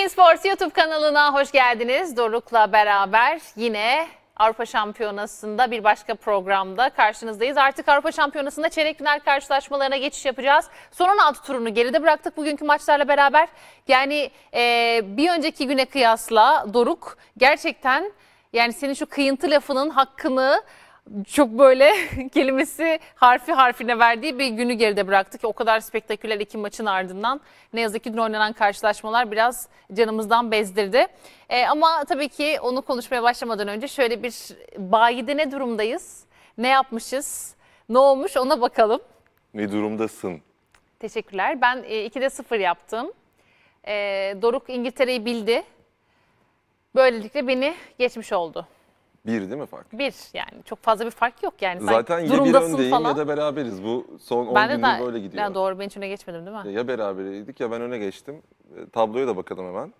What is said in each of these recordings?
Bein Sports YouTube kanalına hoş geldiniz. Doruk'la beraber yine Avrupa Şampiyonası'nda bir başka programda karşınızdayız. Artık Avrupa Şampiyonası'nda çeyrek final karşılaşmalarına geçiş yapacağız. Son 16 turunu geride bıraktık bugünkü maçlarla beraber. Yani e, bir önceki güne kıyasla Doruk gerçekten yani senin şu kıyıntı lafının hakkını çok böyle kelimesi harfi harfine verdiği bir günü geride bıraktı ki o kadar spektaküler iki maçın ardından ne yazık ki dün oynanan karşılaşmalar biraz canımızdan bezdirdi. Ee, ama tabii ki onu konuşmaya başlamadan önce şöyle bir bayide ne durumdayız, ne yapmışız, ne olmuş ona bakalım. Ne durumdasın? Teşekkürler. Ben 2'de e, 0 yaptım. Ee, Doruk İngiltere'yi bildi. Böylelikle beni geçmiş oldu. Bir değil mi fark? Bir yani çok fazla bir fark yok yani. Zaten ya bir öndeyim falan. ya da beraberiz. Bu son 10 gündür böyle gidiyor. Yani doğru ben hiç öne geçmedim değil mi? Ya beraberiydik ya ben öne geçtim. E, tabloya da bakalım hemen.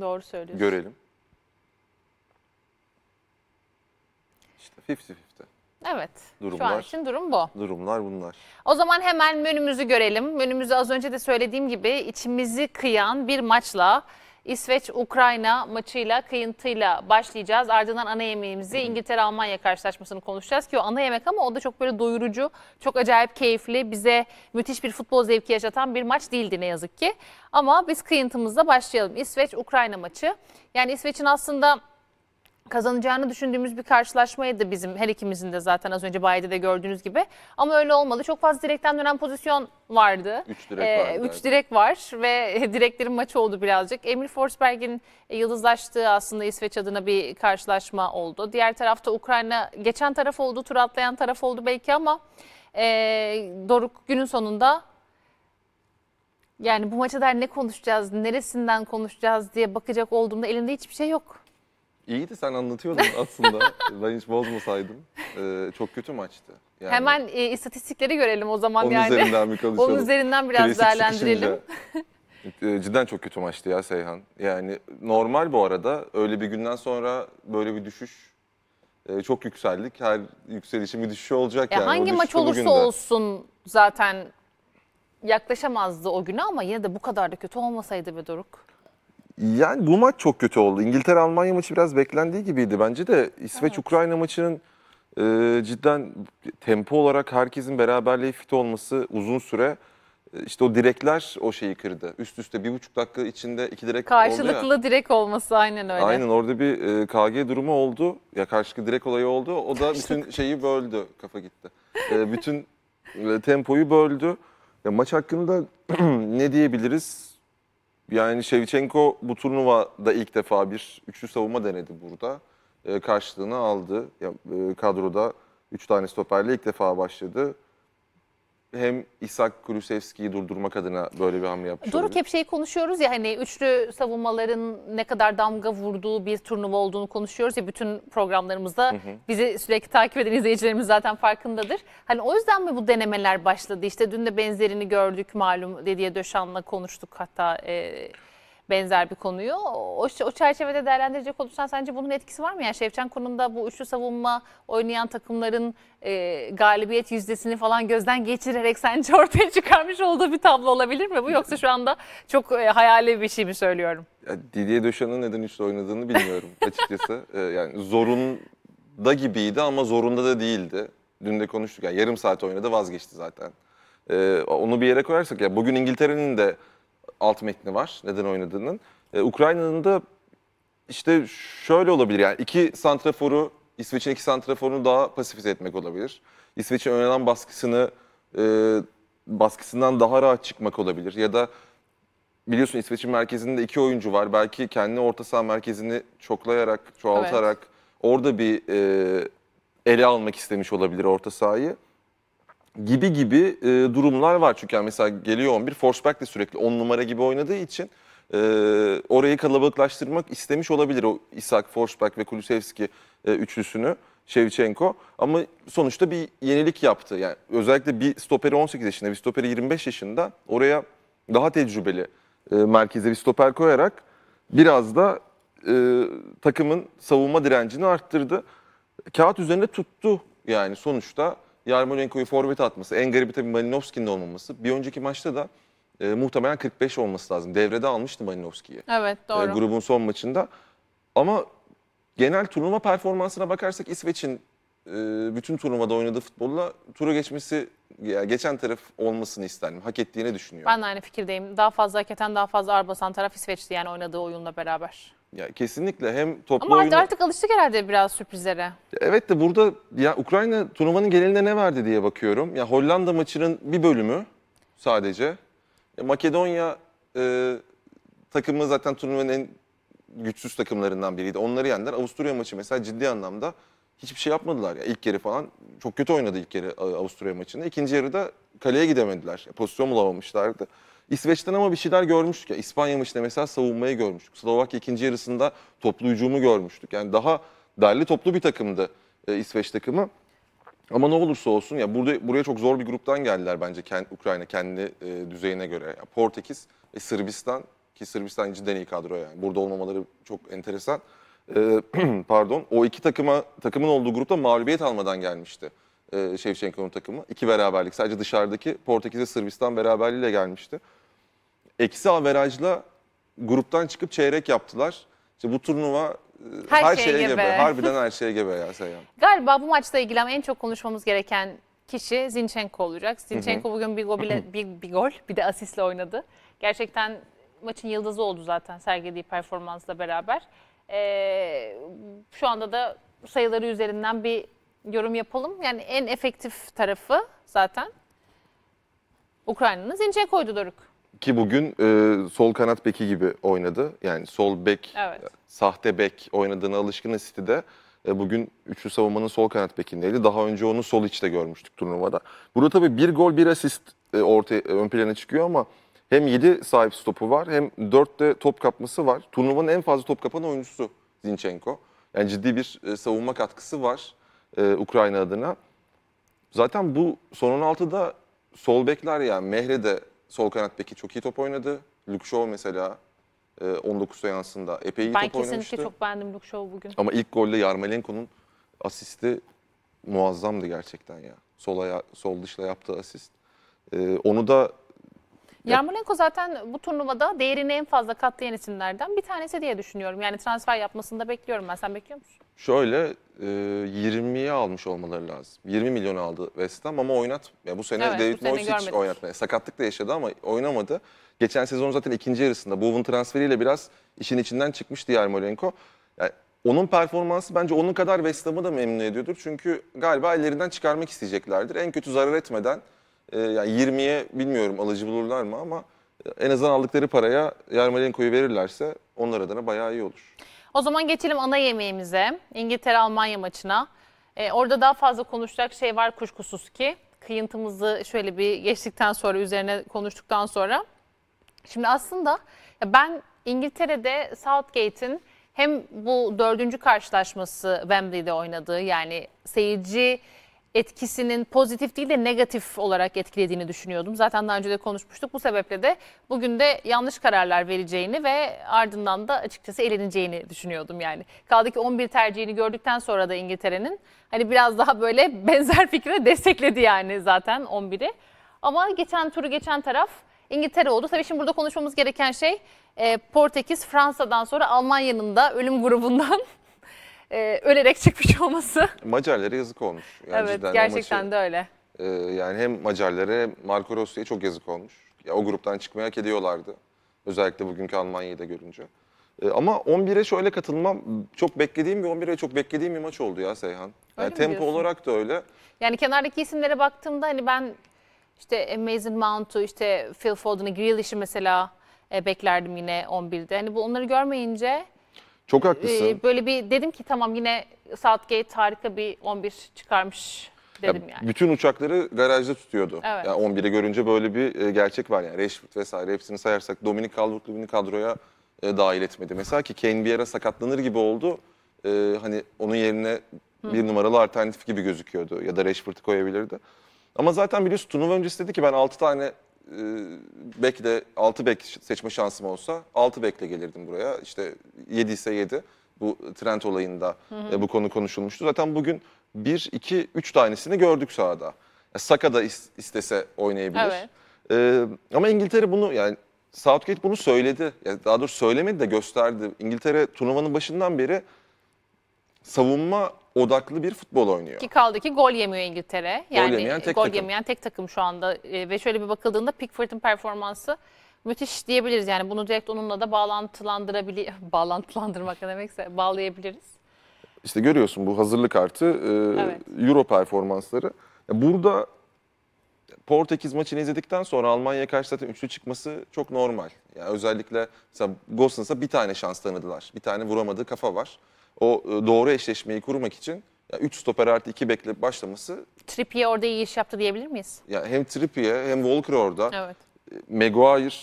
Doğru söylüyorsun. Görelim. İşte 50-50. Evet. Durumlar, şu an için durum bu. Durumlar bunlar. O zaman hemen menümüzü görelim. Menümüzü az önce de söylediğim gibi içimizi kıyan bir maçla İsveç-Ukrayna maçıyla, kıyıntıyla başlayacağız. Ardından ana yemeğimizi İngiltere-Almanya karşılaşmasını konuşacağız ki o ana yemek ama o da çok böyle doyurucu, çok acayip keyifli, bize müthiş bir futbol zevki yaşatan bir maç değildi ne yazık ki. Ama biz kıyıntımızla başlayalım. İsveç-Ukrayna maçı. Yani İsveç'in aslında kazanacağını düşündüğümüz bir karşılaşmaydı bizim her ikimizin de zaten az önce Bayi'de de gördüğünüz gibi. Ama öyle olmadı. Çok fazla direkten dönen pozisyon vardı. Üç direk ee, vardı. Üç direk var ve direklerin maçı oldu birazcık. Emil Forsberg'in e, yıldızlaştığı aslında İsveç adına bir karşılaşma oldu. Diğer tarafta Ukrayna geçen taraf oldu, tur atlayan taraf oldu belki ama e, Doruk günün sonunda yani bu maça dair ne konuşacağız, neresinden konuşacağız diye bakacak olduğumda elimde hiçbir şey yok. İyiydi sen anlatıyordun aslında. ben hiç bozmasaydım. Ee, çok kötü maçtı. Yani Hemen e, istatistikleri görelim o zaman onun yani. üzerinden bir konuşalım. Onun üzerinden biraz Klasik değerlendirelim. E, cidden çok kötü maçtı ya Seyhan. Yani normal bu arada. Öyle bir günden sonra böyle bir düşüş. Ee, çok yükseldik. Her yükselişin bir düşüş olacak Ya yani. hangi maç olursa bugün olsun zaten yaklaşamazdı o günü ama yine de bu kadar da kötü olmasaydı be Doruk. Yani bu maç çok kötü oldu. İngiltere-Almanya maçı biraz beklendiği gibiydi. Bence de İsveç-Ukrayna evet. maçının e, cidden tempo olarak herkesin beraberliği fit olması uzun süre e, işte o direkler o şeyi kırdı. Üst üste bir buçuk dakika içinde iki direk Karşılıklı oldu ya. direk olması aynen öyle. Aynen orada bir e, KG durumu oldu. Ya karşılıklı direk olayı oldu. O da bütün şeyi böldü. Kafa gitti. E, bütün e, tempoyu böldü. Ya maç hakkında ne diyebiliriz? Yani Shevchenko bu turnuvada ilk defa bir üçlü savunma denedi burada. E, karşılığını aldı. Ya, e, kadroda üç tane stoperle ilk defa başladı hem İshak Kulusevski'yi durdurmak adına böyle bir hamle yapmış Doruk hep şeyi konuşuyoruz ya hani üçlü savunmaların ne kadar damga vurduğu bir turnuva olduğunu konuşuyoruz ya bütün programlarımızda. Hı hı. Bizi sürekli takip eden izleyicilerimiz zaten farkındadır. Hani o yüzden mi bu denemeler başladı? İşte dün de benzerini gördük malum dediye Döşan'la konuştuk hatta. E, benzer bir konuyu. O, o çerçevede değerlendirecek olursan sence bunun etkisi var mı? Yani Şevçenko'nun bu üçlü savunma oynayan takımların e, galibiyet yüzdesini falan gözden geçirerek sence ortaya çıkarmış olduğu bir tablo olabilir mi bu? Yoksa şu anda çok e, hayali bir şey mi söylüyorum? Ya, Didier Döşan'ın neden üçlü oynadığını bilmiyorum açıkçası. ee, yani zorunda gibiydi ama zorunda da değildi. Dün de konuştuk. Yani yarım saat oynadı vazgeçti zaten. Ee, onu bir yere koyarsak ya bugün İngiltere'nin de alt metni var neden oynadığının. Ee, Ukrayna'nın da işte şöyle olabilir yani iki santraforu İsveç'in iki santraforunu daha pasifize etmek olabilir. İsveç'in önlenen baskısını e, baskısından daha rahat çıkmak olabilir ya da biliyorsun İsveç'in merkezinde iki oyuncu var. Belki kendi orta saha merkezini çoklayarak, çoğaltarak evet. orada bir e, ele almak istemiş olabilir orta sahayı gibi gibi e, durumlar var. Çünkü yani mesela geliyor 11 forceback de sürekli 10 numara gibi oynadığı için e, orayı kalabalıklaştırmak istemiş olabilir o Isak, Forsberg ve Kulusevski e, üçlüsünü. Shevchenko ama sonuçta bir yenilik yaptı. Yani özellikle bir stoperi 18 yaşında, bir stoperi 25 yaşında oraya daha tecrübeli e, merkeze bir stoper koyarak biraz da e, takımın savunma direncini arttırdı. Kağıt üzerinde tuttu yani sonuçta. Yarmolenko'yu forvet atması, en garibi tabii Malinovski'nin olmaması. Bir önceki maçta da e, muhtemelen 45 olması lazım. Devrede almıştı Malinovski'yi. Evet e, doğru. E, grubun son maçında. Ama genel turnuva performansına bakarsak İsveç'in e, bütün turnuvada oynadığı futbolla turu geçmesi, yani geçen taraf olmasını isterim. Hak ettiğini düşünüyorum. Ben de aynı fikirdeyim. Daha fazla hak hakikaten daha fazla ağır basan taraf İsveç'ti yani oynadığı oyunla beraber. Ya kesinlikle hem toplu Ama oyunu... artık alıştık herhalde biraz sürprizlere. Evet de burada ya Ukrayna turnuvanın genelinde ne verdi diye bakıyorum. Ya Hollanda maçının bir bölümü sadece. Ya Makedonya e, takımı zaten turnuvanın en güçsüz takımlarından biriydi. Onları yendiler. Avusturya maçı mesela ciddi anlamda hiçbir şey yapmadılar. Ya ilk yarı falan çok kötü oynadı ilk yarı e, Avusturya maçında. İkinci yarıda kaleye gidemediler. Ya pozisyon bulamamışlardı. İsveç'ten ama bir şeyler görmüştük. Yani İspanya maçında mesela savunmayı görmüştük. Slovakya ikinci yarısında toplu hücumu görmüştük. Yani daha derli toplu bir takımdı e, İsveç takımı. Ama ne olursa olsun ya burada buraya çok zor bir gruptan geldiler bence kend, Ukrayna kendi e, düzeyine göre. Yani Portekiz, e, Sırbistan ki Sırbistan cidden iyi kadro yani. Burada olmamaları çok enteresan. E, pardon. O iki takıma takımın olduğu grupta mağlubiyet almadan gelmişti. E, Şevçenko'nun takımı. iki beraberlik. Sadece dışarıdaki Portekiz'e Sırbistan beraberliğiyle gelmişti eksi averajla gruptan çıkıp çeyrek yaptılar. İşte bu turnuva e, her, her şeye, şeye gebe. gebe. Harbiden her şeye gebe ya Seyhan. Galiba bu maçla ilgili en çok konuşmamız gereken kişi Zinchenko olacak. Zinchenko bugün bir gol, bir, bir gol bir de asistle oynadı. Gerçekten maçın yıldızı oldu zaten sergilediği performansla beraber. Ee, şu anda da sayıları üzerinden bir yorum yapalım. Yani en efektif tarafı zaten Ukrayna'nın Zinchenko'ydu Doruk. Ki bugün e, sol kanat beki gibi oynadı. Yani sol bek, evet. sahte bek oynadığına alışkın City'de. E, bugün üçlü savunmanın sol kanat bekindeydi. Daha önce onu sol içte görmüştük turnuvada. Burada tabii bir gol bir asist e, orta, e, ön plana çıkıyor ama hem 7 sahip stopu var hem 4 de top kapması var. Turnuvanın en fazla top kapan oyuncusu Zinchenko. Yani ciddi bir e, savunma katkısı var e, Ukrayna adına. Zaten bu son 16'da sol bekler yani Mehre de Sol kanat beki çok iyi top oynadı. Luke Shaw mesela 19 e, seansında epey iyi ben top oynamıştı. Ben kesinlikle çok beğendim Luke Shaw bugün. Ama ilk golde Yarmolenko'nun asisti muazzamdı gerçekten ya. Sol, aya, sol dışla yaptığı asist. E, onu da Yarmolenko zaten bu turnuvada değerini en fazla katlayan isimlerden bir tanesi diye düşünüyorum. Yani transfer yapmasını da bekliyorum ben. Sen bekliyor musun? Şöyle e, 20'ye almış olmaları lazım. 20 milyon aldı West Ham ama oynat. Ya bu sene Evet, bu David Moyes hiç görmedik. Sakatlık da yaşadı ama oynamadı. Geçen sezon zaten ikinci yarısında Bowen transferiyle biraz işin içinden çıkmış diğer Molenko. Yani onun performansı bence onun kadar West Ham'ı da memnun ediyordur. Çünkü galiba ellerinden çıkarmak isteyeceklerdir. En kötü zarar etmeden e, yani 20'ye bilmiyorum alıcı bulurlar mı ama e, en azından aldıkları paraya Yarmolenko'yu verirlerse onlar adına bayağı iyi olur. O zaman geçelim ana yemeğimize. İngiltere-Almanya maçına. Ee, orada daha fazla konuşacak şey var kuşkusuz ki. Kıyıntımızı şöyle bir geçtikten sonra, üzerine konuştuktan sonra. Şimdi aslında ben İngiltere'de Southgate'in hem bu dördüncü karşılaşması Wembley'de oynadığı yani seyirci etkisinin pozitif değil de negatif olarak etkilediğini düşünüyordum. Zaten daha önce de konuşmuştuk. Bu sebeple de bugün de yanlış kararlar vereceğini ve ardından da açıkçası eleneceğini düşünüyordum yani. Kaldı ki 11 tercihini gördükten sonra da İngiltere'nin hani biraz daha böyle benzer fikre destekledi yani zaten 11'i. Ama geçen turu geçen taraf İngiltere oldu. Tabii şimdi burada konuşmamız gereken şey e, Portekiz, Fransa'dan sonra Almanya'nın da ölüm grubundan e, ölerek çıkmış olması. Macarlara yazık olmuş. Yani evet gerçekten maçı, de öyle. E, yani hem Macarlara hem Marco Rossi'ye çok yazık olmuş. Ya o gruptan çıkmayı hak ediyorlardı. Özellikle bugünkü Almanya'yı da görünce. E, ama 11'e şöyle katılmam çok beklediğim bir 11'e çok beklediğim bir maç oldu ya Seyhan. yani tempo diyorsun? olarak da öyle. Yani kenardaki isimlere baktığımda hani ben işte Amazing Mount'u, işte Phil Foden'ı, Grealish'i mesela e, beklerdim yine 11'de. Hani bu onları görmeyince çok ee, haklısın. Ee, böyle bir dedim ki tamam yine Southgate harika bir 11 çıkarmış dedim ya, yani. Bütün uçakları garajda tutuyordu. Evet. Yani 11'i görünce böyle bir e, gerçek var yani. Rashford vesaire hepsini sayarsak Dominic Calvert-Lewin'i kadroya e, dahil etmedi. Mesela ki Kane bir yere sakatlanır gibi oldu. E, hani onun yerine Hı. bir numaralı alternatif gibi gözüküyordu ya da Rashford'u koyabilirdi. Ama zaten biliyorsun turnuva öncesi dedi ki ben 6 tane ee, belki de 6 bek seçme şansım olsa 6 bekle gelirdim buraya. İşte 7 ise 7. Bu trend olayında hı hı. E, bu konu konuşulmuştu. Zaten bugün 1, 2, 3 tanesini gördük sahada. Yani Saka da istese oynayabilir. Evet. E, ama İngiltere bunu yani Southgate bunu söyledi. Yani daha doğrusu söylemedi de gösterdi. İngiltere turnuvanın başından beri savunma odaklı bir futbol oynuyor. Ki kaldı ki gol yemiyor İngiltere. Yani gol yemeyen tek, gol takım. Yemeyen tek takım şu anda e, ve şöyle bir bakıldığında Pickford'un performansı müthiş diyebiliriz. Yani bunu direkt onunla da bağlantılandırabilir bağlantılandırmak ne demekse bağlayabiliriz. İşte görüyorsun bu hazırlık artı e, evet. Euro performansları. Burada Portekiz maçını izledikten sonra Almanya karşı zaten üçlü çıkması çok normal. Yani özellikle mesela Gosens'a bir tane şans tanıdılar. Bir tane vuramadığı kafa var o e, doğru eşleşmeyi kurmak için 3 stoper artı 2 bekle başlaması. Trippier orada iyi iş yaptı diyebilir miyiz? Ya hem Trippier hem Walker orada. Evet. E, Maguire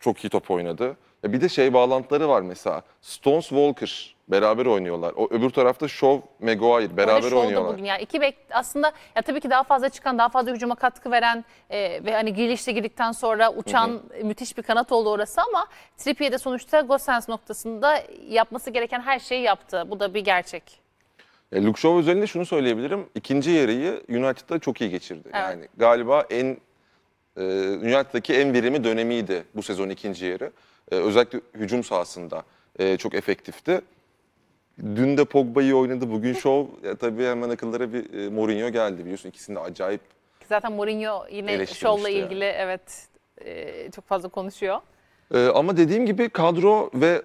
çok iyi top oynadı. Ya bir de şey bağlantıları var mesela. Stones Walker Beraber oynuyorlar. O öbür tarafta Shaw, Maguire beraber Orada oynuyorlar. bugün ya iki bek aslında ya tabii ki daha fazla çıkan, daha fazla hücuma katkı veren e, ve hani girişte girdikten sonra uçan müthiş bir kanat oldu orası ama Trippier de sonuçta Gosens noktasında yapması gereken her şeyi yaptı. Bu da bir gerçek. E, Luke Shaw özelinde şunu söyleyebilirim. İkinci yarıyı United'da çok iyi geçirdi. Evet. Yani galiba en e, United'daki en verimli dönemiydi bu sezon ikinci yarı. E, özellikle hücum sahasında e, çok efektifti. Dün de Pogba iyi oynadı. Bugün Show ya tabii hemen akıllara bir e, Mourinho geldi biliyorsun. ikisinde acayip Zaten Mourinho yine Eleştirmişti şovla yani. ilgili evet e, çok fazla konuşuyor. E, ama dediğim gibi kadro ve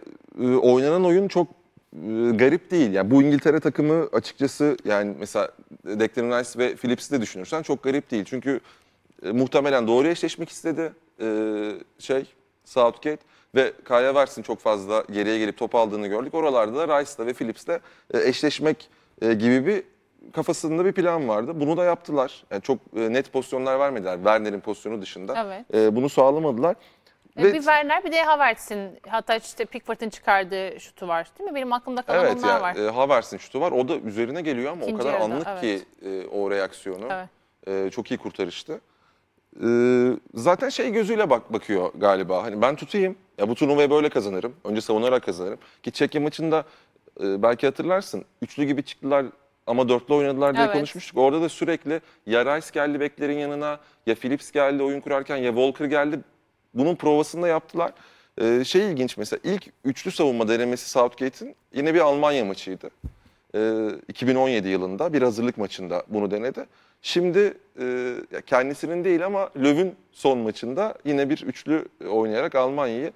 oynanan oyun çok garip değil. Yani bu İngiltere takımı açıkçası yani mesela Declan Rice ve Phillips'i de düşünürsen çok garip değil. Çünkü muhtemelen doğru eşleşmek istedi şey Southgate ve Kaya Versin çok fazla geriye gelip top aldığını gördük. Oralarda da Rice'la ve Phillips'le e, eşleşmek e, gibi bir kafasında bir plan vardı. Bunu da yaptılar. Yani çok e, net pozisyonlar vermediler. Werner'in pozisyonu dışında. Evet. Bunu sağlamadılar. Evet. Bir Werner bir de Havertz'in hatta işte Pickford'ın çıkardığı şutu var değil mi? Benim aklımda kalan evet, onlar yani, var. Evet Havertz'in şutu var. O da üzerine geliyor ama İkinci o kadar yarıda, anlık evet. ki o reaksiyonu. Evet. çok iyi kurtarıştı. Ee, zaten şey gözüyle bak bakıyor galiba. Hani ben tutayım. Ya bu turnuvayı böyle kazanırım. Önce savunarak kazanırım. Ki Çekya maçında e, belki hatırlarsın. Üçlü gibi çıktılar ama dörtlü oynadılar diye Evet. konuşmuştuk. Orada da sürekli ya Rice geldi beklerin yanına ya Phillips geldi oyun kurarken ya Walker geldi. Bunun provasını da yaptılar. Ee, şey ilginç mesela ilk üçlü savunma denemesi Southgate'in yine bir Almanya maçıydı e, ee, 2017 yılında bir hazırlık maçında bunu denedi. Şimdi e, kendisinin değil ama Löw'ün son maçında yine bir üçlü oynayarak Almanya'yı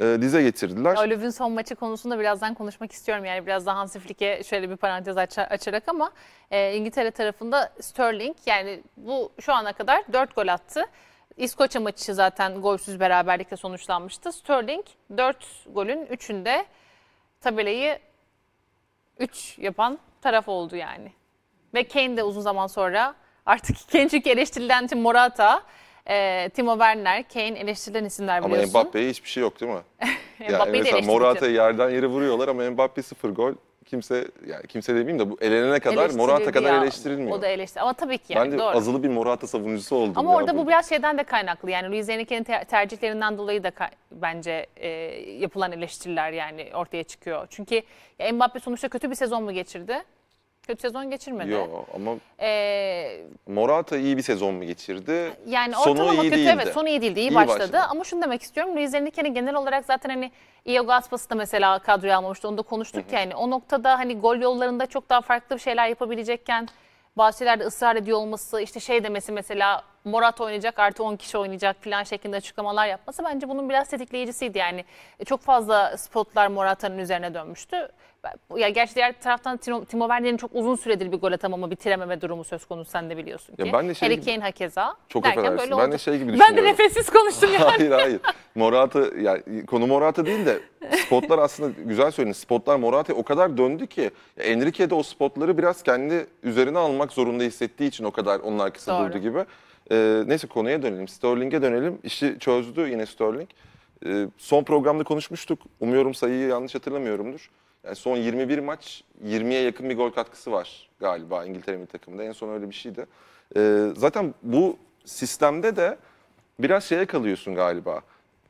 e, dize getirdiler. Löw'ün son maçı konusunda birazdan konuşmak istiyorum. Yani biraz daha Hansi Flick'e şöyle bir parantez aç açarak ama e, İngiltere tarafında Sterling yani bu şu ana kadar 4 gol attı. İskoçya maçı zaten golsüz beraberlikle sonuçlanmıştı. Sterling 4 golün 3'ünde tabelayı 3 yapan taraf oldu yani. Ve Kane de uzun zaman sonra artık Kane çünkü eleştirilen Tim Morata, e, Timo Werner, Kane eleştirilen isimler ama biliyorsun. Ama Mbappe'ye hiçbir şey yok değil mi? Mbappe'yi yani de mesela Morata'yı yerden yere vuruyorlar ama Mbappe sıfır gol kimse yani kimse demeyeyim de bu elenene kadar Morata kadar eleştirilmiyor. O da eleştir ama tabii ki yani Bence doğru. azılı bir Morata savunucusu oldum. Ama orada bu biraz şeyden de kaynaklı yani Luis Enrique'nin tercihlerinden dolayı da bence e, yapılan eleştiriler yani ortaya çıkıyor. Çünkü ya Mbappe sonuçta kötü bir sezon mu geçirdi? Kötü sezon geçirmedi. Yok ama ee, Morata iyi bir sezon mu geçirdi? Yani sonu ortalama iyi kötü değildi. evet sonu iyi değildi. İyi, iyi başladı. başladı. Ama şunu demek istiyorum. Luis Enrique'nin hani genel olarak zaten hani Iago Aspas da mesela kadroya almamıştı. Onu da konuştuk yani. O noktada hani gol yollarında çok daha farklı bir şeyler yapabilecekken Bahçelerde ısrar ediyor olması, işte şey demesi mesela Morat oynayacak artı 10 kişi oynayacak falan şeklinde açıklamalar yapması bence bunun biraz tetikleyicisiydi yani. E, çok fazla spotlar Morata'nın üzerine dönmüştü ya gerçi diğer taraftan Timo, Werner'in çok uzun süredir bir gol atamama, bitirememe durumu söz konusu sen de biliyorsun ki. Ya ben de şey Harry Kane hakeza. Çok derken affedersin. Ben de şey gibi düşünüyorum. Ben de nefessiz konuştum yani. hayır hayır. Morata yani konu Morata değil de spotlar aslında güzel söyledin. Spotlar Morata'ya o kadar döndü ki Enrique de o spotları biraz kendi üzerine almak zorunda hissettiği için o kadar onun arkasında Doğru. durdu gibi. Ee, neyse konuya dönelim. Sterling'e dönelim. İşi çözdü yine Sterling. Ee, son programda konuşmuştuk. Umuyorum sayıyı yanlış hatırlamıyorumdur. Yani e, son 21 maç 20'ye yakın bir gol katkısı var galiba İngiltere milli takımında. En son öyle bir şeydi. Ee, zaten bu sistemde de biraz şeye kalıyorsun galiba.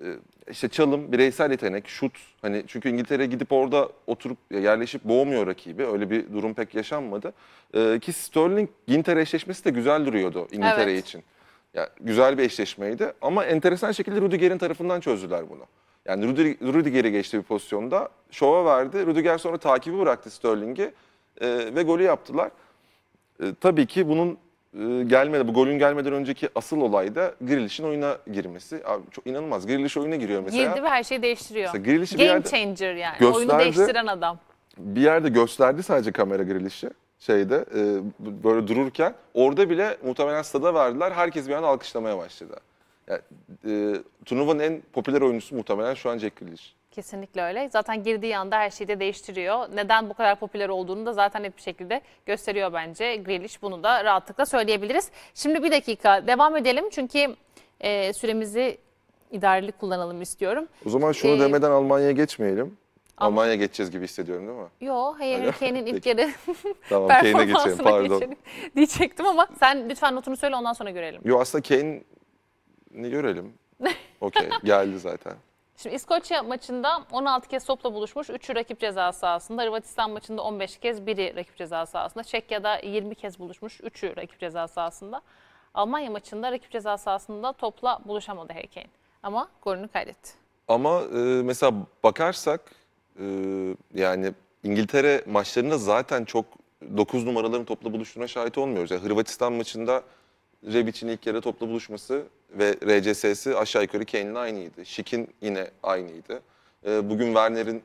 Ee, işte çalım, bireysel yetenek, şut. Hani çünkü İngiltere gidip orada oturup yerleşip boğmuyor rakibi. Öyle bir durum pek yaşanmadı. Ee, ki Sterling Ginter eşleşmesi de güzel duruyordu İngiltere evet. için. Yani güzel bir eşleşmeydi ama enteresan şekilde Rudiger'in tarafından çözdüler bunu. Yani Rudiger'i geçti bir pozisyonda. Şova verdi. Rudiger sonra takibi bıraktı Sterling'i e, ve golü yaptılar. E, tabii ki bunun e, gelmeden, bu golün gelmeden önceki asıl olay da Grealish'in oyuna girmesi. Abi çok inanılmaz. Grealish oyuna giriyor mesela. Girdi ve her şeyi değiştiriyor. Mesela Grealish'i yerde changer yani. Gösterdi, Oyunu değiştiren adam. Bir yerde gösterdi sadece kamera Grealish'i şeyde e, böyle dururken orada bile muhtemelen stada verdiler. Herkes bir an alkışlamaya başladı. Yani, e, turnuvanın en popüler oyuncusu muhtemelen şu an Jack Grealish. Kesinlikle öyle. Zaten girdiği anda her şeyi de değiştiriyor. Neden bu kadar popüler olduğunu da zaten net bir şekilde gösteriyor bence Grealish. Bunu da rahatlıkla söyleyebiliriz. Şimdi bir dakika devam edelim çünkü e, süremizi idareli kullanalım istiyorum. O zaman şunu ee, demeden Almanya'ya geçmeyelim. Ama... Almanya geçeceğiz gibi hissediyorum değil mi? Yo, hayır Kane'in ilk yarı tamam, Kane'e geçelim pardon. Geçelim diyecektim ama sen lütfen notunu söyle ondan sonra görelim. Yo aslında Kane ne Görelim. Okey geldi zaten. Şimdi İskoçya maçında 16 kez topla buluşmuş. 3'ü rakip ceza sahasında. Hırvatistan maçında 15 kez, biri rakip ceza sahasında. Çekya'da 20 kez buluşmuş. 3'ü rakip ceza sahasında. Almanya maçında rakip ceza sahasında topla buluşamadı Harry Ama golünü kaydetti. Ama e, mesela bakarsak e, yani İngiltere maçlarında zaten çok 9 numaraların topla buluştuğuna şahit olmuyoruz. Yani Hırvatistan maçında Rebic'in ilk yarı topla buluşması ve RCS'si aşağı yukarı Kane'in aynıydı. Şik'in yine aynıydı. Ee, bugün Werner'in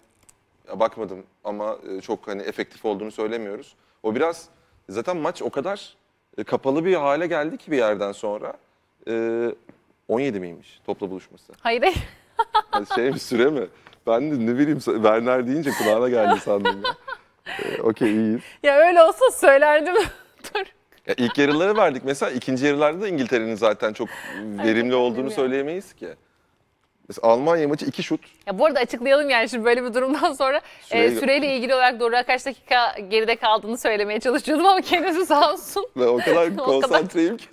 bakmadım ama e, çok hani efektif olduğunu söylemiyoruz. O biraz zaten maç o kadar e, kapalı bir hale geldi ki bir yerden sonra. 17 ee, miymiş topla buluşması? Hayır. hayır. şey bir süre mi? Ben de ne bileyim Werner deyince kulağına geldi sandım ee, Okey iyiyiz. Ya öyle olsa söylerdim. Dur. İlk ilk yarıları verdik mesela ikinci yarılarda da İngiltere'nin zaten çok verimli olduğunu söyleyemeyiz ki. Mesela Almanya maçı iki şut. Ya bu arada açıklayalım yani şimdi böyle bir durumdan sonra e, Süreyi... e, süreyle ilgili olarak doğru kaç dakika geride kaldığını söylemeye çalışıyordum ama kendisi sağ olsun. Ben o kadar konsantreyim ki.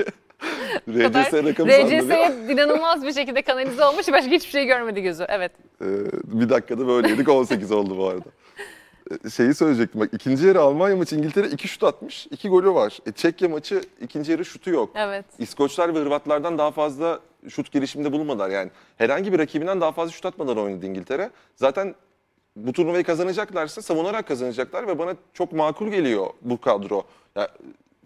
RCS rakamı RCS inanılmaz bir şekilde kanalize olmuş. Başka hiçbir şey görmedi gözü. Evet. Ee, bir dakikada böyleydik. 18 oldu bu arada. E, şeyi söyleyecektim. Bak ikinci yarı Almanya maçı İngiltere iki şut atmış, iki golü var. E, Çekya maçı ikinci yarı şutu yok. Evet. İskoçlar ve Hırvatlardan daha fazla şut girişiminde bulunmadılar. Yani herhangi bir rakibinden daha fazla şut atmadan oynadı İngiltere. Zaten bu turnuvayı kazanacaklarsa savunarak kazanacaklar ve bana çok makul geliyor bu kadro. Yani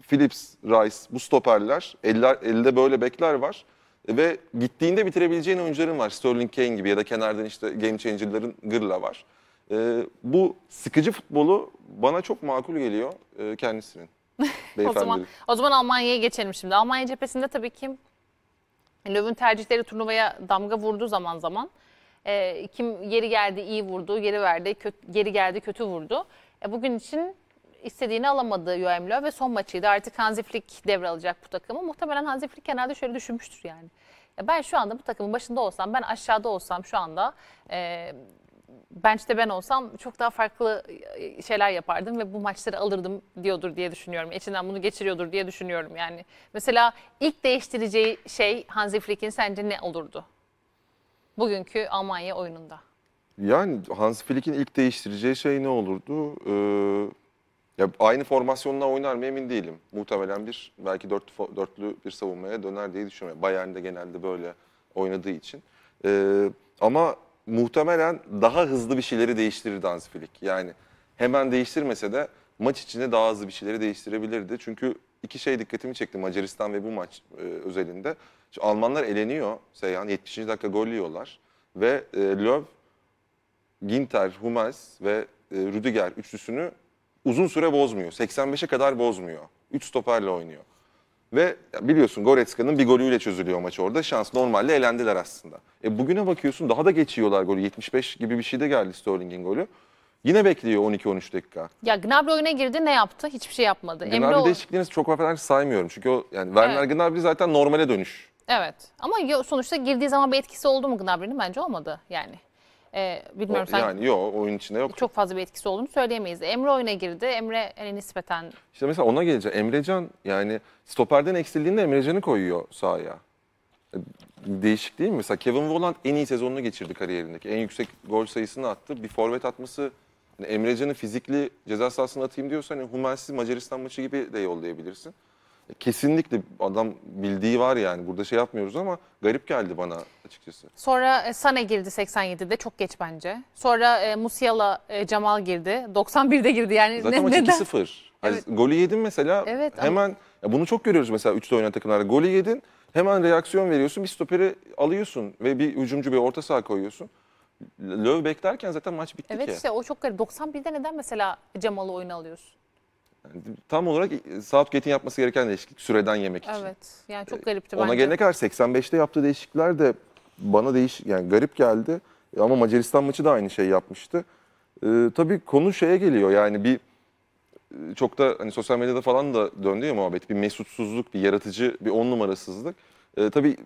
Phillips, Rice, bu stoperler, eller, elde böyle bekler var e, ve gittiğinde bitirebileceğin oyuncuların var. Sterling Kane gibi ya da kenardan işte game changer'ların Gırla var. E, bu sıkıcı futbolu bana çok makul geliyor e, kendisinin. o zaman o zaman Almanya'ya geçelim şimdi. Almanya cephesinde tabii kim Löw'ün tercihleri turnuvaya damga vurdu zaman zaman. E, kim geri geldi iyi vurdu, geri verdi, kötü, geri geldi kötü vurdu. E, bugün için istediğini alamadı Joachim Löw ve son maçıydı. Artık Hansi Flick devralacak bu takımı. Muhtemelen Hansi Flick herhalde şöyle düşünmüştür yani. Ya ben şu anda bu takımın başında olsam, ben aşağıda olsam şu anda e, bench'te ben olsam çok daha farklı e, şeyler yapardım ve bu maçları alırdım diyordur diye düşünüyorum. İçinden bunu geçiriyordur diye düşünüyorum yani. Mesela ilk değiştireceği şey Hansi Flick'in sence ne olurdu? Bugünkü Almanya oyununda. Yani Hansi Flick'in ilk değiştireceği şey ne olurdu? Ee, ya aynı formasyonla oynar mı emin değilim. Muhtemelen bir belki dört, dörtlü bir savunmaya döner diye düşünüyorum. Bayern'de genelde böyle oynadığı için. Ee, ama muhtemelen daha hızlı bir şeyleri değiştirirdi Hansi Flick. Yani hemen değiştirmese de maç içinde daha hızlı bir şeyleri değiştirebilirdi. Çünkü iki şey dikkatimi çekti Macaristan ve bu maç e, özelinde. Şimdi Almanlar eleniyor Seyhan. 70. dakika gol yiyorlar. Ve e, Löw, Ginter, Hummels ve e, Rüdiger üçlüsünü uzun süre bozmuyor. 85'e kadar bozmuyor. Üç stoperle oynuyor. Ve biliyorsun Goretzka'nın bir golüyle çözülüyor maç orada. Şans normalde elendiler aslında. E bugüne bakıyorsun daha da geçiyorlar golü. 75 gibi bir şey de geldi Sterling'in golü. Yine bekliyor 12-13 dakika. Ya Gnabry oyuna girdi ne yaptı? Hiçbir şey yapmadı. Gnabry Emre değişikliğini çok affedersin saymıyorum. Çünkü o yani Werner evet. Gnabry zaten normale dönüş. Evet. Ama sonuçta girdiği zaman bir etkisi oldu mu Gnabry'nin? Bence olmadı yani e, bilmiyorum sen. Yani yok oyun içinde yok. Çok fazla bir etkisi olduğunu söyleyemeyiz. Emre oyuna girdi. Emre hani nispeten. İşte mesela ona geleceğim. Emrecan yani stoperden eksildiğinde Emrecan'ı koyuyor sahaya. E, değişik değil mi? Mesela Kevin Voland en iyi sezonunu geçirdi kariyerindeki. En yüksek gol sayısını attı. Bir forvet atması yani Emrecan'ı fizikli ceza sahasına atayım diyorsa, hani Hummels'i Macaristan maçı gibi de yollayabilirsin. Kesinlikle adam bildiği var yani burada şey yapmıyoruz ama garip geldi bana açıkçası. Sonra e, Sane girdi 87'de çok geç bence. Sonra e, Musiala e, Cemal girdi 91'de girdi yani. Zaten ne, maç 2-0. Yani Evet. Golü yedin mesela Evet, ama- hemen ya bunu çok görüyoruz mesela üçlü oynayan takımlarda. Golü yedin hemen reaksiyon veriyorsun bir stoperi alıyorsun ve bir hücumcu bir orta saha koyuyorsun. Löw beklerken zaten maç bitti Evet ki. işte o çok garip. 91'de neden mesela Cemal'ı oyuna alıyorsun? Yani tam olarak e, Southgate'in yapması gereken değişiklik süreden yemek için. Evet. Yani çok e, garipti Ona bence. gelene kadar 85'te yaptığı değişiklikler de bana değiş yani garip geldi. E, ama Macaristan maçı da aynı şeyi yapmıştı. Ee, tabii konu şeye geliyor yani bir çok da hani sosyal medyada falan da döndü ya muhabbet. Bir mesutsuzluk, bir yaratıcı, bir on numarasızlık. Ee, tabii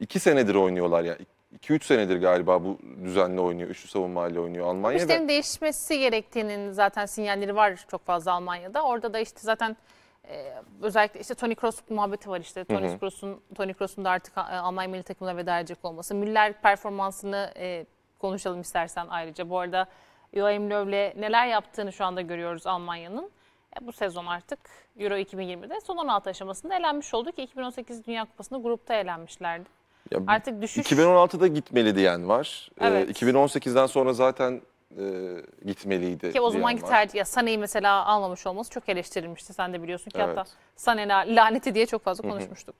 iki senedir oynuyorlar ya. Yani. 2-3 senedir galiba bu düzenli oynuyor. Üçlü savunma ile oynuyor Almanya. İşlerin değişmesi gerektiğinin zaten sinyalleri var çok fazla Almanya'da. Orada da işte zaten e, özellikle işte Toni Kroos muhabbeti var işte. Toni Kroos'un Toni Kroos'un da artık e, Almanya milli takımına veda edecek olması. Müller performansını e, konuşalım istersen ayrıca. Bu arada Joachim Löw'le neler yaptığını şu anda görüyoruz Almanya'nın. E, bu sezon artık Euro 2020'de son 16 aşamasında elenmiş oldu ki 2018 Dünya Kupası'nda grupta elenmişlerdi. Ya Artık düşüş... 2016'da gitmeli diyen var. Ee, evet. Ee, 2018'den sonra zaten e, gitmeliydi. Ki o zamanki tercih, ya Sane'yi mesela almamış olması çok eleştirilmişti. Sen de biliyorsun ki evet. hatta Sane laneti diye çok fazla konuşmuştuk.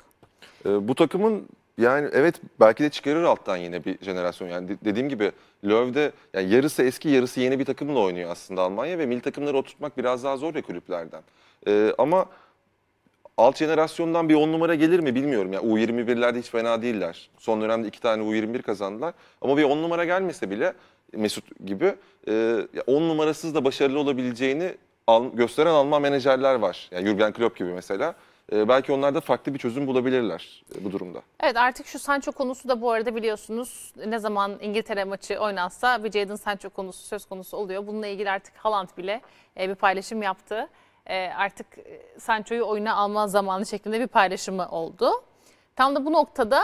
Hı ee, bu takımın yani evet belki de çıkarır alttan yine bir jenerasyon. Yani dediğim gibi Löw'de yani yarısı eski yarısı yeni bir takımla oynuyor aslında Almanya ve milli takımları oturtmak biraz daha zor ya kulüplerden. E, ama alt jenerasyondan bir on numara gelir mi bilmiyorum. Yani U21'lerde hiç fena değiller. Son dönemde iki tane U21 kazandılar. Ama bir on numara gelmese bile Mesut gibi 10 e, numarasız da başarılı olabileceğini al, gösteren Alman menajerler var. Yani Jürgen Klopp gibi mesela. E, belki onlar da farklı bir çözüm bulabilirler e, bu durumda. Evet artık şu Sancho konusu da bu arada biliyorsunuz ne zaman İngiltere maçı oynansa bir Jadon Sancho konusu söz konusu oluyor. Bununla ilgili artık Haaland bile e, bir paylaşım yaptı e, artık e, Sancho'yu oyuna alma zamanı şeklinde bir paylaşımı oldu. Tam da bu noktada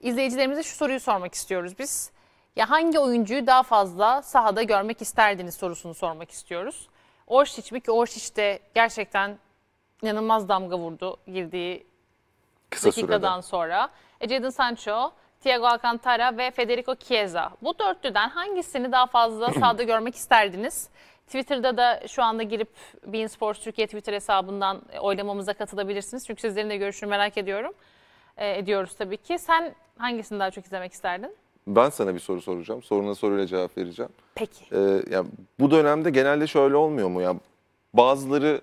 izleyicilerimize şu soruyu sormak istiyoruz biz. Ya hangi oyuncuyu daha fazla sahada görmek isterdiniz sorusunu sormak istiyoruz. Orşiç mi ki Orşiç de gerçekten inanılmaz damga vurdu girdiği Kısa dakikadan sürede. sonra. E, Sancho, Thiago Alcantara ve Federico Chiesa. Bu dörtlüden hangisini daha fazla sahada görmek isterdiniz? Twitter'da da şu anda girip Bein Sports Türkiye Twitter hesabından e, oylamamıza katılabilirsiniz. Çünkü sizlerin de görüşünü merak ediyorum. E, ediyoruz tabii ki. Sen hangisini daha çok izlemek isterdin? Ben sana bir soru soracağım. Soruna soruyla cevap vereceğim. Peki. Ee, yani bu dönemde genelde şöyle olmuyor mu? Yani bazıları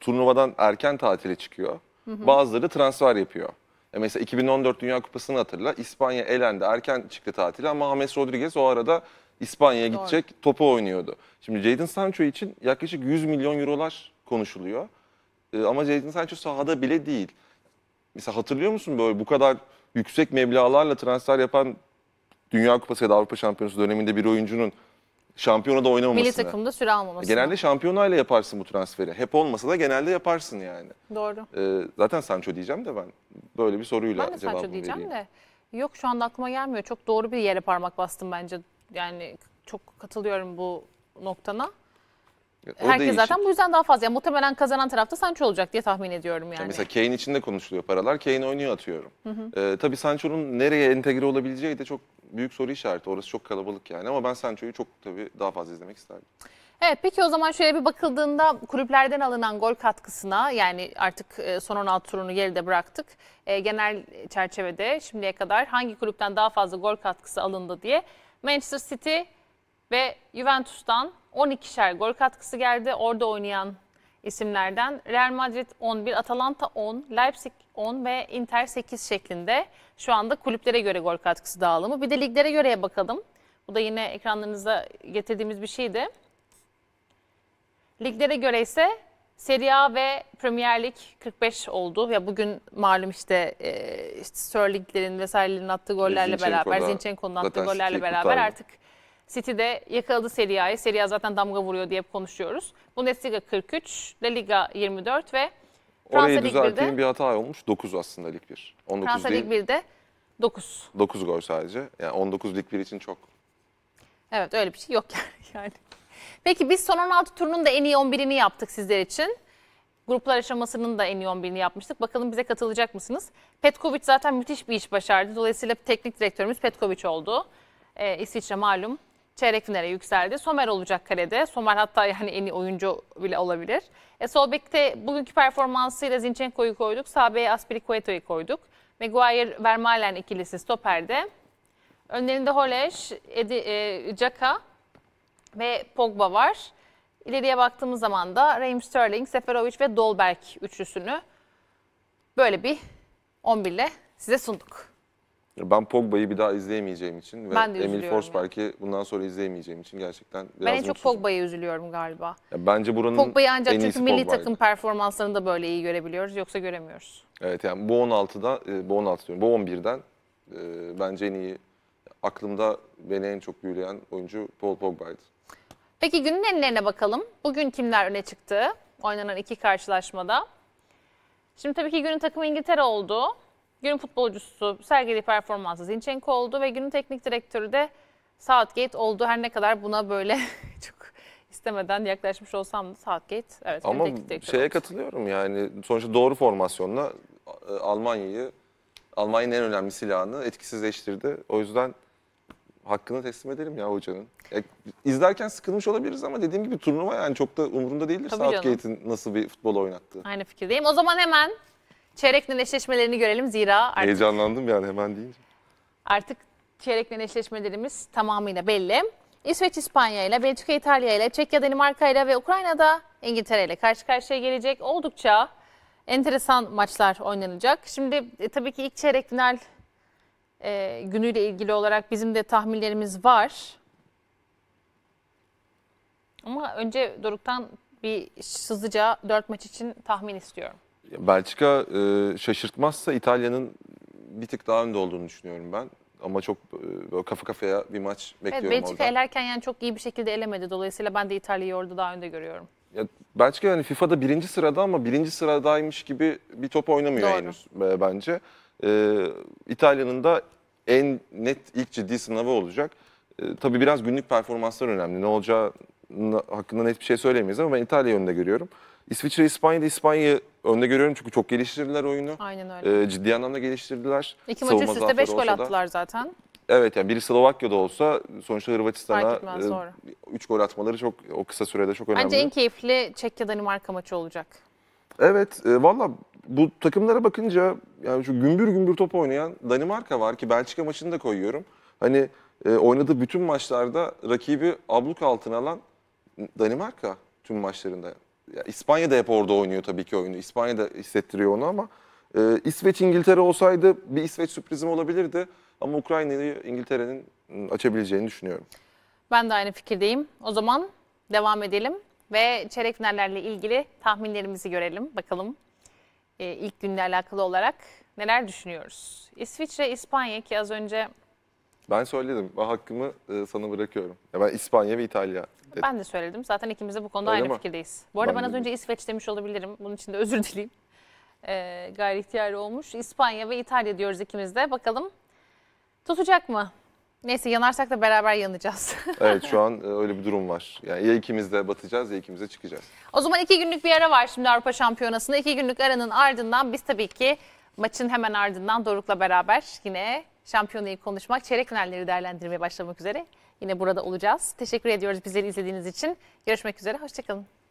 turnuvadan erken tatile çıkıyor. Hı hı. Bazıları transfer yapıyor. E mesela 2014 Dünya Kupası'nı hatırla. İspanya elendi, erken çıktı tatile ama James Rodriguez o arada İspanya'ya gidecek topu oynuyordu. Şimdi Jadon Sancho için yaklaşık 100 milyon eurolar konuşuluyor. Ee, ama Jadon Sancho sahada bile değil. Mesela hatırlıyor musun böyle bu kadar yüksek meblağlarla transfer yapan Dünya Kupası ya da Avrupa Şampiyonası döneminde bir oyuncunun şampiyonada oynamamasını. Milli takımda süre almaması. Genelde şampiyonayla yaparsın bu transferi. Hep olmasa da genelde yaparsın yani. Doğru. Ee, zaten Sancho diyeceğim de ben böyle bir soruyla ben de Sancho diyeceğim vereyim. de. Yok şu anda aklıma gelmiyor. Çok doğru bir yere parmak bastım bence. Yani çok katılıyorum bu noktana. O Herkes değişik. zaten bu yüzden daha fazla. Yani muhtemelen kazanan tarafta Sancho olacak diye tahmin ediyorum yani. Ya mesela Kane için de konuşuluyor paralar. Kane oynuyor atıyorum. Hı hı. Ee, tabii Sancho'nun nereye entegre olabileceği de çok büyük soru işareti. Orası çok kalabalık yani ama ben Sancho'yu çok tabii daha fazla izlemek isterdim. Evet peki o zaman şöyle bir bakıldığında kulüplerden alınan gol katkısına yani artık e, son 16 turunu geride bıraktık. E, genel çerçevede şimdiye kadar hangi kulüpten daha fazla gol katkısı alındı diye Manchester City ve Juventus'tan 12'şer gol katkısı geldi. Orada oynayan isimlerden Real Madrid 11, Atalanta 10, Leipzig 10 ve Inter 8 şeklinde şu anda kulüplere göre gol katkısı dağılımı. Bir de liglere göre bakalım. Bu da yine ekranlarınıza getirdiğimiz bir şeydi. Liglere göre ise Serie A ve Premier Lig 45 oldu. Ya bugün malum işte, e, işte Sterling'lerin vesairelerin attığı gollerle Zinchenko'da, beraber, Zinchenko'nun attığı gollerle beraber kurtardı. artık City de yakaladı Serie A'yı. Serie A zaten damga vuruyor diye hep konuşuyoruz. Bundesliga 43, La Liga 24 ve Fransa Orayı düzelteyim bir hata olmuş. 9 aslında Lig 1. 19 Fransa değil, Lig 1'de 9. 9 gol sadece. Yani 19 Lig 1 için çok. Evet öyle bir şey yok yani. Peki biz son 16 turunun da en iyi 11'ini yaptık sizler için. Gruplar aşamasının da en iyi 11'ini yapmıştık. Bakalım bize katılacak mısınız? Petkovic zaten müthiş bir iş başardı. Dolayısıyla teknik direktörümüz Petkovic oldu. Ee, İsviçre malum çeyrek finale yükseldi. Somer olacak kalede. Somer hatta yani en iyi oyuncu bile olabilir. E, sol bugünkü performansıyla Zinchenko'yu koyduk. Sağ beye Aspilicueta'yı koyduk. Maguire, Vermaelen ikilisi stoperde. Önlerinde Holeş, Edi, e, Caka, ve Pogba var. İleriye baktığımız zaman da Raheem Sterling, Seferovic ve Dolberg üçlüsünü böyle bir 11 ile size sunduk. Ben Pogba'yı bir daha izleyemeyeceğim için ve Emil Forsberg'i yani. bundan sonra izleyemeyeceğim için gerçekten biraz Ben en çok Pogba'yı üzülüyorum galiba. Ya bence buranın Pogba'yı ancak en çünkü milli Pogba'ydı. takım da böyle iyi görebiliyoruz yoksa göremiyoruz. Evet yani bu 16'da e, bu 16 diyorum. Bu 11'den e, bence en iyi aklımda beni en çok büyüleyen oyuncu Paul Pogba'ydı. Peki günün enlerine bakalım. Bugün kimler öne çıktı oynanan iki karşılaşmada? Şimdi tabii ki günün takımı İngiltere oldu. Günün futbolcusu sergili performansı Zinchenko oldu ve günün teknik direktörü de Southgate oldu. Her ne kadar buna böyle çok istemeden yaklaşmış olsam da Southgate evet Ama şeye oldu. katılıyorum yani sonuçta doğru formasyonla e, Almanya'yı Almanya'nın en önemli silahını etkisizleştirdi. O yüzden hakkını teslim edelim ya hocanın. Ya, e, izlerken sıkılmış olabiliriz ama dediğim gibi turnuva yani çok da umurunda değildir Tabii Southgate'in nasıl bir futbol oynattığı. Aynı fikirdeyim. O zaman hemen çeyrek eşleşmelerini görelim zira artık... Heyecanlandım yani hemen deyince. Artık çeyrek eşleşmelerimiz tamamıyla belli. İsveç İspanya ile, Belçika İtalya ile, Çekya Danimarka ile ve Ukrayna'da İngiltere ile karşı karşıya gelecek. Oldukça enteresan maçlar oynanacak. Şimdi e, tabii ki ilk çeyrek final e, günüyle ilgili olarak bizim de tahminlerimiz var. Ama önce Doruk'tan bir hızlıca dört maç için tahmin istiyorum. Belçika e, şaşırtmazsa İtalya'nın bir tık daha önde olduğunu düşünüyorum ben. Ama çok e, kafa kafaya bir maç bekliyorum evet, Belçika oradan. elerken yani çok iyi bir şekilde elemedi. Dolayısıyla ben de İtalya'yı orada daha önde görüyorum. Ya, Belçika yani FIFA'da birinci sırada ama birinci sıradaymış gibi bir top oynamıyor Doğru. henüz e, bence e, İtalya'nın da en net ilk ciddi sınavı olacak. E, tabii biraz günlük performanslar önemli. Ne olacağı hakkında net bir şey söyleyemeyiz ama ben İtalya'yı önde görüyorum. İsviçre, İspanya'da İspanya'yı önde görüyorum çünkü çok geliştirdiler oyunu. Aynen öyle. E, ciddi anlamda geliştirdiler. İki maç üst üste 5 gol attılar zaten. Evet yani biri Slovakya'da olsa sonuçta Hırvatistan'a 3 e, gol atmaları çok o kısa sürede çok önemli. Bence en keyifli Çekya-Danimarka maçı olacak. Evet e, valla bu takımlara bakınca yani şu gümbür gümbür top oynayan Danimarka var ki Belçika maçını da koyuyorum. Hani e, oynadığı bütün maçlarda rakibi abluk altına alan Danimarka tüm maçlarında. Ya İspanya da hep orada oynuyor tabii ki oyunu. İspanya da hissettiriyor onu ama e, İsveç İngiltere olsaydı bir İsveç sürprizim olabilirdi. Ama Ukrayna'yı İngiltere'nin açabileceğini düşünüyorum. Ben de aynı fikirdeyim. O zaman devam edelim ve çeyrek finallerle ilgili tahminlerimizi görelim. Bakalım e, ilk günle alakalı olarak neler düşünüyoruz? İsviçre, İspanya ki az önce... Ben söyledim. Hakkımı e, sana bırakıyorum. Ya ben İspanya ve İtalya dedim. Ben de söyledim. Zaten ikimiz de bu konuda Öyle aynı mi? fikirdeyiz. Bu arada ben, ben az önce İsveç demiş olabilirim. Bunun için de özür dileyim. E, gayri ihtiyarı olmuş. İspanya ve İtalya diyoruz ikimiz de. Bakalım tutacak mı? Neyse yanarsak da beraber yanacağız. evet şu an e, öyle bir durum var. Yani ya ikimiz de batacağız ya ikimiz de çıkacağız. O zaman iki günlük bir ara var şimdi Avrupa Şampiyonası'nda. İki günlük aranın ardından biz tabii ki maçın hemen ardından Doruk'la beraber yine şampiyonayı konuşmak, çeyrek finalleri değerlendirmeye başlamak üzere yine burada olacağız. Teşekkür ediyoruz bizleri izlediğiniz için. Görüşmek üzere, hoşçakalın.